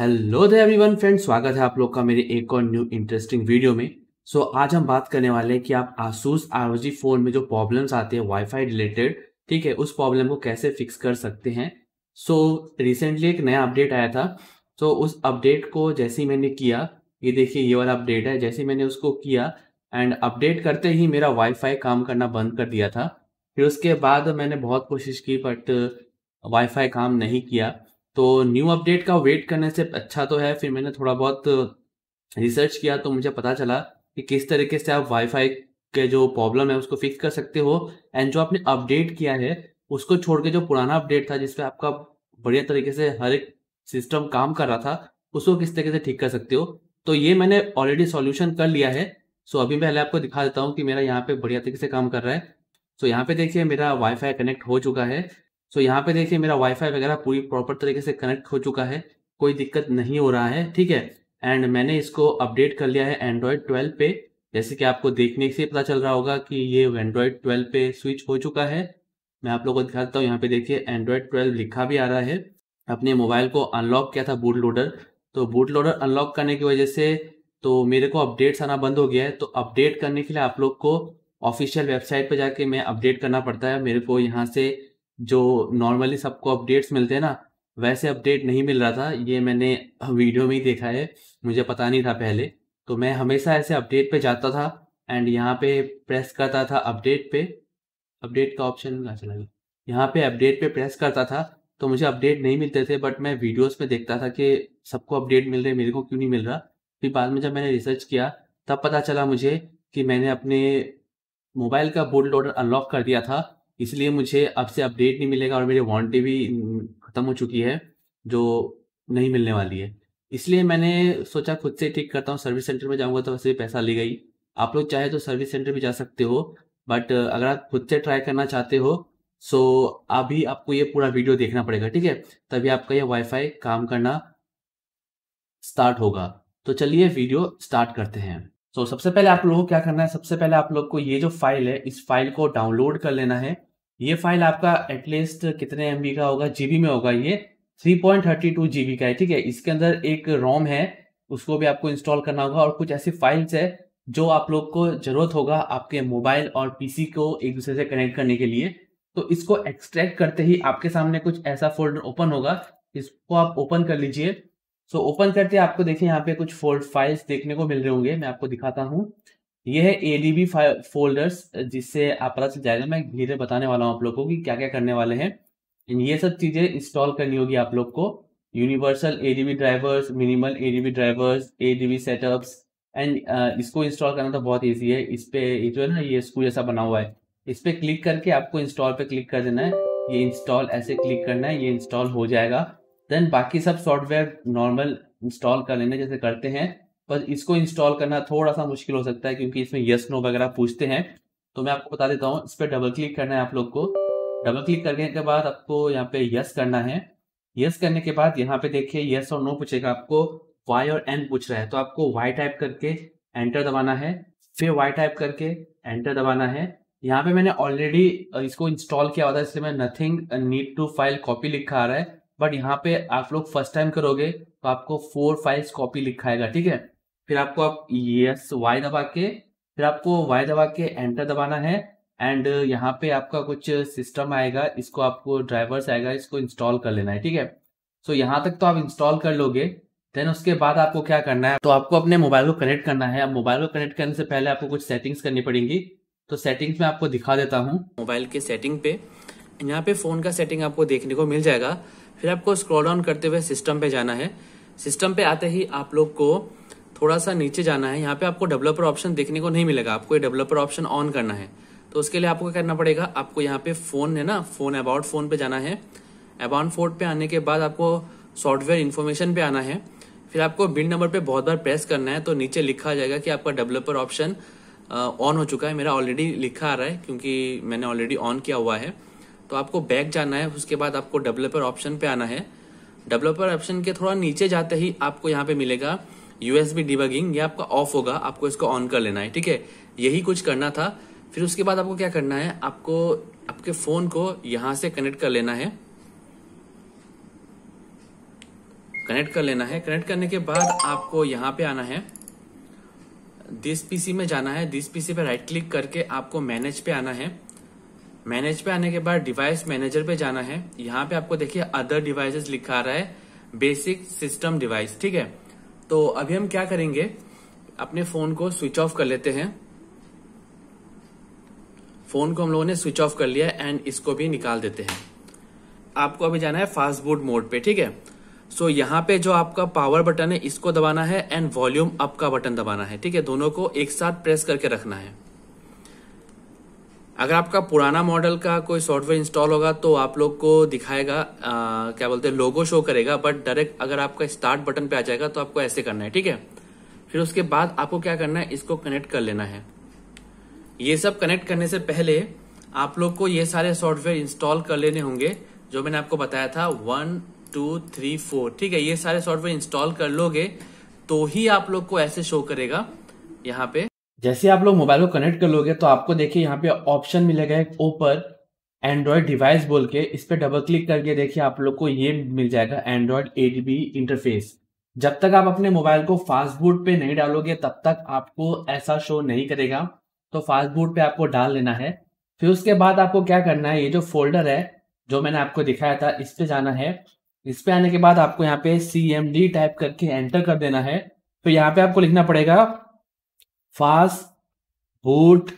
hello दे everyone friend स्वागत है आप लोग का मेरे एक और न्यू इंटरेस्टिंग वीडियो में सो so, आज हम बात करने वाले हैं कि आप आसूस आरओजी फोन में जो प्रॉब्लम्स आते हैं वाईफाई रिलेटेड ठीक है उस प्रॉब्लम को कैसे फिक्स कर सकते हैं सो so, रिसेंटली एक नया अपडेट आया था तो so, उस अपडेट को जैसे ही मैंने किया ये देखिए ये वाला अपडेट है जैसे मैंने उसको किया एंड अपडेट करते ही मेरा वाईफाई काम करना बंद कर दिया था फिर उसके बाद मैंने बहुत कोशिश की बट वाईफाई काम नहीं किया तो न्यू अपडेट का वेट करने से अच्छा तो है फिर मैंने थोड़ा बहुत रिसर्च किया तो मुझे पता चला कि किस तरीके से आप वाईफाई के जो प्रॉब्लम है उसको फिक्स कर सकते हो एंड जो आपने अपडेट किया है उसको छोड़ के जो पुराना अपडेट था जिसपे आपका बढ़िया तरीके से हर एक सिस्टम काम कर रहा था उसको किस तरीके से ठीक कर सकते हो तो ये मैंने ऑलरेडी सॉल्यूशन कर लिया है सो अभी पहले आपको दिखा देता हूँ कि मेरा यहाँ पे बढ़िया तरीके से काम कर रहा है सो यहाँ पे देखिए मेरा वाईफाई कनेक्ट हो चुका है सो यहाँ पे देखिए मेरा वाईफाई वगैरह पूरी प्रॉपर तरीके से कनेक्ट हो चुका है कोई दिक्कत नहीं हो रहा है ठीक है एंड मैंने इसको अपडेट कर लिया है एंड्रॉयड ट्वेल्व पे जैसे कि आपको देखने से पता चल रहा होगा कि ये एंड्रॉयड ट्वेल्व पे स्विच हो चुका है मैं आप लोगों को दिखा देता हूँ यहाँ पे देखिए एंड्रॉयड ट्वेल्व लिखा भी आ रहा है अपने मोबाइल को अनलॉक किया था बूट लोडर तो बूट लोडर अनलॉक करने की वजह से तो मेरे को अपडेट्स आना बंद हो गया है तो अपडेट करने के लिए आप लोग को ऑफिशियल वेबसाइट पर जाके मैं अपडेट करना पड़ता है मेरे को यहाँ से जो नॉर्मली सबको अपडेट्स मिलते हैं ना वैसे अपडेट नहीं मिल रहा था ये मैंने वीडियो में ही देखा है मुझे पता नहीं था पहले तो मैं हमेशा ऐसे अपडेट पे जाता था एंड यहाँ पे प्रेस करता था अपडेट पे अपडेट का ऑप्शन कहाँ चला गया यहाँ पे अपडेट पे प्रेस करता था तो मुझे अपडेट नहीं मिलते थे बट मैं वीडियोस में देखता था कि सबको अपडेट मिल रहे मेरे को क्यों नहीं मिल रहा फिर बाद में जब मैंने रिसर्च किया तब पता चला मुझे कि मैंने अपने मोबाइल का बूट लोडर अनलॉक कर दिया था इसलिए मुझे अब से अपडेट नहीं मिलेगा और मेरी वारंटी भी हम्म, ख़त्म हो चुकी है जो नहीं मिलने वाली है इसलिए मैंने सोचा खुद से ठीक करता हूँ सर्विस सेंटर में जाऊँगा तो वैसे पैसा ले गई आप लोग चाहे तो सर्विस सेंटर भी जा सकते हो बट अगर आप खुद से ट्राई करना चाहते हो सो so, अभी आपको ये पूरा वीडियो देखना पड़ेगा ठीक है तभी आपका ये वाईफाई काम करना स्टार्ट होगा तो चलिए वीडियो स्टार्ट करते हैं सो so, सबसे पहले आप लोगों को क्या करना है सबसे पहले आप लोग को ये जो फाइल है इस फाइल को डाउनलोड कर लेना है ये फाइल आपका एटलीस्ट कितने एम का होगा जीबी में होगा ये 3.32 जीबी का है ठीक है इसके अंदर एक रोम है उसको भी आपको इंस्टॉल करना होगा और कुछ ऐसी फाइल्स है जो आप लोग को जरूरत होगा आपके मोबाइल और पीसी को एक दूसरे से कनेक्ट करने के लिए तो इसको एक्सट्रैक्ट करते ही आपके सामने कुछ ऐसा फोल्डर ओपन होगा इसको आप ओपन कर लीजिए सो ओपन करते आपको देखिए यहाँ पे कुछ फोल्ड फाइल्स देखने को मिल रहे होंगे मैं आपको दिखाता हूँ ये है ए डी बी फोल्डर्स जिससे आप पता चल जाएगा मैं धीरे बताने वाला हूँ आप लोग को कि क्या क्या करने वाले हैं ये सब चीज़ें इंस्टॉल करनी होगी आप लोग को universal A D B drivers minimal A D B drivers A D B setups and इसको इंस्टॉल करना तो बहुत ईजी है इस पर जो है ना ये स्कूल जैसा बना हुआ है इस पे क्लिक करके आपको इंस्टॉल पर क्लिक कर देना है ये इंस्टॉल ऐसे क्लिक करना है ये इंस्टॉल हो जाएगा देन बाकी सब सॉफ्टवेयर नॉर्मल इंस्टॉल कर लेना जैसे करते हैं पर इसको इंस्टॉल करना थोड़ा सा मुश्किल हो सकता है क्योंकि इसमें यस नो वगैरह पूछते हैं तो मैं आपको बता देता हूँ इस पर डबल क्लिक करना है आप लोग को डबल क्लिक करने के बाद आपको यहाँ पे यस करना है यस करने के बाद यहाँ पे देखिए यस और नो पूछेगा आपको वाई और एन पूछ रहा है तो आपको वाई टाइप करके एंटर दबाना है फिर वाई टाइप करके एंटर दबाना है यहाँ पे मैंने ऑलरेडी इसको इंस्टॉल किया हुआ था इसलिए मैं nothing need to file copy लिखा आ रहा है बट यहाँ पे आप लोग फर्स्ट टाइम करोगे तो आपको फोर फाइल्स कॉपी लिखाएगा ठीक है फिर आपको आप यस वाई दबा के फिर आपको वाई दबा के एंटर दबाना है एंड यहाँ पे आपका कुछ सिस्टम आएगा इसको आपको ड्राइवर्स आएगा इसको इंस्टॉल कर लेना है ठीक है सो यहाँ तक तो आप इंस्टॉल कर लोगे देन उसके बाद आपको क्या करना है तो आपको अपने मोबाइल को कनेक्ट करना है अब मोबाइल को कनेक्ट करने से पहले आपको कुछ सेटिंग्स करनी पड़ेंगी तो सेटिंग्स में आपको दिखा देता हूँ मोबाइल के सेटिंग पे यहाँ पे फोन का सेटिंग आपको देखने को मिल जाएगा फिर आपको स्क्रॉल डाउन करते हुए सिस्टम पे जाना है सिस्टम पे आते ही आप लोग को थोड़ा सा नीचे जाना है यहाँ पे आपको डेवलपर ऑप्शन देखने को नहीं मिलेगा आपको ये डेवलपर ऑप्शन ऑन करना है तो उसके लिए आपको क्या करना पड़ेगा आपको यहाँ पे फोन है ना फोन अबाउट फोन पे जाना है अबाउट फोन पे आने के बाद आपको सॉफ्टवेयर इन्फॉर्मेशन पे आना है फिर आपको बिन नंबर पे बहुत बार प्रेस करना है तो नीचे लिखा जाएगा कि आपका डेवलपर ऑप्शन ऑन हो चुका है मेरा ऑलरेडी लिखा आ रहा है क्योंकि मैंने ऑलरेडी ऑन किया हुआ है तो आपको बैक जाना है उसके बाद आपको डेवलपर ऑप्शन पे आना है डेवलपर ऑप्शन के थोड़ा नीचे जाते ही आपको यहाँ पे मिलेगा यूएसबी डिबगिंग ये आपका ऑफ होगा आपको इसको ऑन कर लेना है ठीक है यही कुछ करना था फिर उसके बाद आपको क्या करना है आपको आपके फोन को यहां से कनेक्ट कर लेना है कनेक्ट कर लेना है कनेक्ट करने के बाद आपको यहाँ पे आना है दिस पीसी में जाना है दिस पीसी पे राइट क्लिक करके आपको मैनेज पे आना है मैनेज पे आने के बाद डिवाइस मैनेजर पे जाना है यहाँ पे आपको देखिए अदर डिवाइसेस लिखा रहा है बेसिक सिस्टम डिवाइस ठीक है तो अभी हम क्या करेंगे अपने फोन को स्विच ऑफ कर लेते हैं फोन को हम लोगों ने स्विच ऑफ कर लिया एंड इसको भी निकाल देते हैं आपको अभी जाना है फास्ट बूट मोड पे ठीक है सो so, यहाँ पे जो आपका पावर बटन है इसको दबाना है एंड वॉल्यूम अप का बटन दबाना है ठीक है दोनों को एक साथ प्रेस करके रखना है अगर आपका पुराना मॉडल का कोई सॉफ्टवेयर इंस्टॉल होगा तो आप लोग को दिखाएगा आ, क्या बोलते हैं लोगो शो करेगा बट डायरेक्ट अगर आपका स्टार्ट बटन पे आ जाएगा तो आपको ऐसे करना है ठीक है फिर उसके बाद आपको क्या करना है इसको कनेक्ट कर लेना है ये सब कनेक्ट करने से पहले आप लोग को ये सारे सॉफ्टवेयर इंस्टॉल कर लेने होंगे जो मैंने आपको बताया था वन टू थ्री फोर ठीक है ये सारे सॉफ्टवेयर इंस्टॉल कर लोगे तो ही आप लोग को ऐसे शो करेगा यहाँ पे जैसे आप लोग मोबाइल को कनेक्ट कर लोगे तो आपको देखिए यहाँ पे ऑप्शन मिलेगा एक ओपर एंड्रॉयड डिवाइस बोल के इस पर डबल क्लिक करके देखिए आप लोग को ये मिल जाएगा एंड्रॉयड ए इंटरफेस जब तक आप अपने मोबाइल को फास्ट बूट पे नहीं डालोगे तब तक आपको ऐसा शो नहीं करेगा तो फास्ट बूट पे आपको डाल लेना है फिर उसके बाद आपको क्या करना है ये जो फोल्डर है जो मैंने आपको दिखाया था इस पे जाना है इस पे आने के बाद आपको यहाँ पे सी एम डी टाइप करके एंटर कर देना है तो यहाँ पे आपको लिखना पड़ेगा fast boot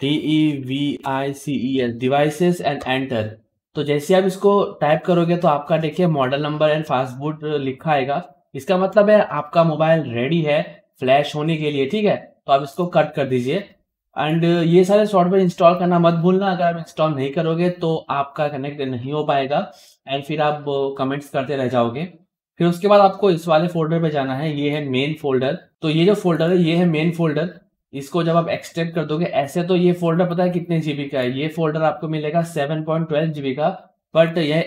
T E V I C E S devices and enter तो जैसे आप इसको टाइप करोगे तो आपका देखिए model number and fast boot लिखा आएगा इसका मतलब है आपका मोबाइल रेडी है फ्लैश होने के लिए ठीक है तो आप इसको कट कर दीजिए एंड ये सारे सॉफ्टवेयर इंस्टॉल करना मत भूलना अगर आप इंस्टॉल नहीं करोगे तो आपका कनेक्ट नहीं हो पाएगा एंड फिर आप कमेंट्स करते रह जाओगे फिर उसके बाद आपको इस वाले फोल्डर पे जाना है ये है मेन फोल्डर तो ये जो फोल्डर है ये है मेन फोल्डर इसको जब आप एक्सटेंड कर दोगे ऐसे तो ये फोल्डर पता है कितने जीबी का है ये फोल्डर आपको मिलेगा सेवन पॉइंट ट्वेल्व जीबी का बट यह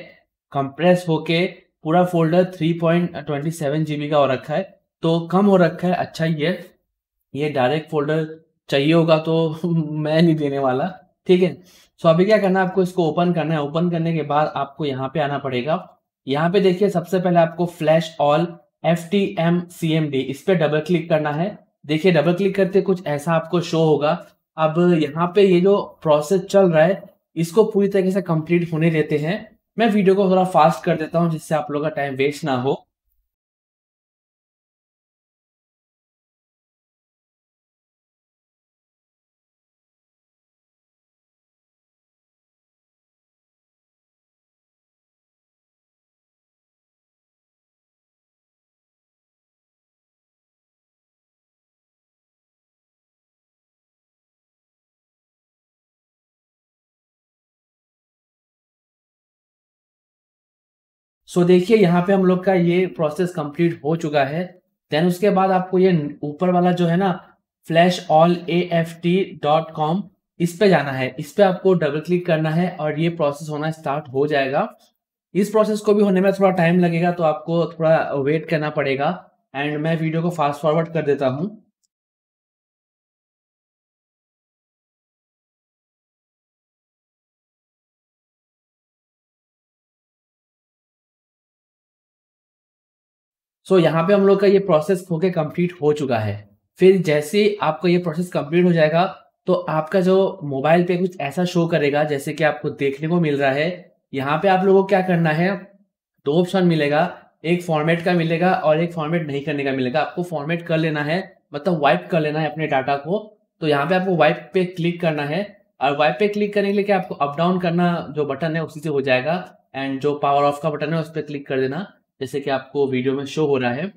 कंप्रेस होके पूरा folder three point twenty seven GB का हो रखा है तो कम हो रखा है अच्छा ये ये डायरेक्ट फोल्डर चाहिए होगा तो मैं नहीं देने वाला ठीक है सो अभी क्या करना है आपको इसको ओपन करना है ओपन करने के बाद आपको यहाँ पे आना पड़ेगा यहाँ पे देखिए सबसे पहले आपको flash all F T M C M D इस पर डबल क्लिक करना है देखिए डबल क्लिक करते कुछ ऐसा आपको शो होगा अब यहाँ पे ये जो प्रोसेस चल रहा है इसको पूरी तरीके से कंप्लीट होने देते हैं मैं वीडियो को थोड़ा फास्ट कर देता हूँ जिससे आप लोग का टाइम वेस्ट ना हो सो so, देखिए यहाँ पे हम लोग का ये प्रोसेस कंप्लीट हो चुका है देन उसके बाद आपको ये ऊपर वाला जो है ना flash all A F T dot com इस पे जाना है इस पे आपको डबल क्लिक करना है और ये प्रोसेस होना स्टार्ट हो जाएगा इस प्रोसेस को भी होने में थोड़ा टाइम लगेगा तो आपको थोड़ा वेट करना पड़ेगा एंड मैं वीडियो को फास्ट फॉरवर्ड कर देता हूँ सो so, यहाँ पे हम लोग का ये प्रोसेस होके कंप्लीट हो चुका है फिर जैसे आपका ये प्रोसेस कंप्लीट हो जाएगा तो आपका जो मोबाइल पे कुछ ऐसा शो करेगा जैसे कि आपको देखने को मिल रहा है यहाँ पे आप लोगों को क्या करना है दो ऑप्शन मिलेगा एक फॉर्मेट का मिलेगा और एक फॉर्मेट नहीं करने का मिलेगा आपको फॉर्मेट कर लेना है मतलब वाइप कर लेना है अपने डाटा को तो यहाँ पे आपको वाइप पे क्लिक करना है और वाइप पे क्लिक करने के लिए क्या आपको अप डाउन करना जो बटन है उसी से हो जाएगा एंड जो पावर ऑफ का बटन है उस पर क्लिक कर देना जैसे कि आपको वीडियो में शो हो रहा है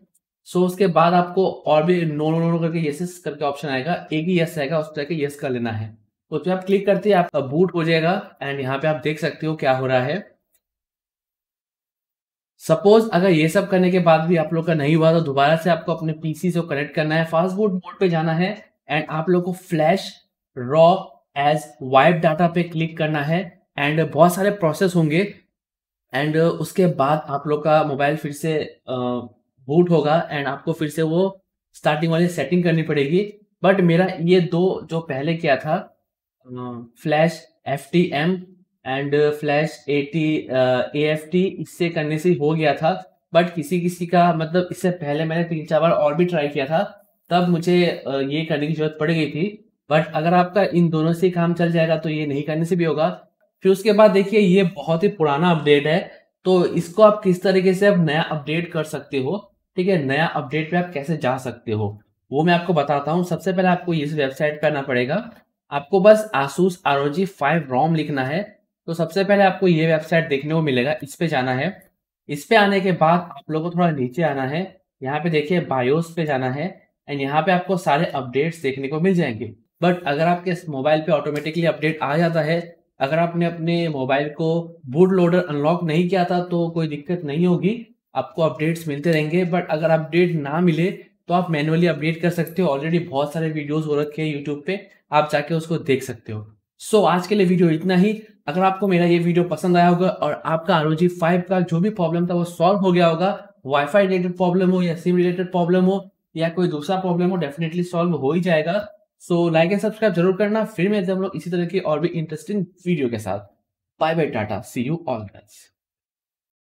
सो so, उसके बाद आपको और भी नो नो नो करके येसेस करके ऑप्शन आएगा एक ही यस आएगा उस पर यस कर लेना है उस तो पर आप क्लिक करते हैं आपका बूट हो जाएगा एंड यहाँ पे आप देख सकते हो क्या हो रहा है सपोज अगर ये सब करने के बाद भी आप लोग का नहीं हुआ तो दोबारा से आपको अपने पीसी से कनेक्ट करना है फास्ट बूट मोड पे जाना है एंड आप लोग को flash raw edge wipe data पे क्लिक करना है एंड बहुत सारे प्रोसेस होंगे एंड uh, उसके बाद आप लोग का मोबाइल फिर से बूट होगा एंड आपको फिर से वो स्टार्टिंग वाली सेटिंग करनी पड़ेगी बट मेरा ये दो जो पहले किया था flash F T M and flash A T A F T इससे करने से हो गया था बट किसी किसी का मतलब इससे पहले मैंने तीन चार बार और भी ट्राई किया था तब मुझे ये करने की जरूरत पड़ गई थी बट अगर आपका इन दोनों से काम चल जाएगा तो ये नहीं करने से भी होगा फिर उसके बाद देखिए ये बहुत ही पुराना अपडेट है तो इसको आप किस तरीके से आप नया अपडेट कर सकते हो ठीक है नया अपडेट पे आप कैसे जा सकते हो वो मैं आपको बताता हूँ सबसे पहले आपको इस वेबसाइट पर आना पड़ेगा आपको बस Asus R G five ROM लिखना है तो सबसे पहले आपको ये वेबसाइट देखने को मिलेगा इस पे जाना है इस पे आने के बाद आप लोगों को थोड़ा नीचे आना है यहाँ पे देखिए बायोस पे जाना है एंड यहाँ पे आपको सारे अपडेट्स देखने को मिल जाएंगे बट अगर आपके मोबाइल पे ऑटोमेटिकली अपडेट आ जाता है अगर आपने अपने मोबाइल को बूट लोडर अनलॉक नहीं किया था तो कोई दिक्कत नहीं होगी आपको अपडेट्स मिलते रहेंगे बट अगर अपडेट ना मिले तो आप मैनुअली अपडेट कर सकते हो ऑलरेडी बहुत सारे वीडियोस हो रखे हैं यूट्यूब पे आप जाके उसको देख सकते हो सो so, आज के लिए वीडियो इतना ही अगर आपको मेरा ये वीडियो पसंद आया होगा और आपका आर फाइव का जो भी प्रॉब्लम था वो सॉल्व हो गया होगा वाईफाई रिलेटेड प्रॉब्लम हो या सिम रिलेटेड प्रॉब्लम हो या कोई दूसरा प्रॉब्लम हो डेफिनेटली सॉल्व हो ही जाएगा सो लाइक एंड सब्सक्राइब जरूर करना फिर मिलते हम लोग इसी तरह की और भी इंटरेस्टिंग वीडियो के साथ bye bye tata see you all guys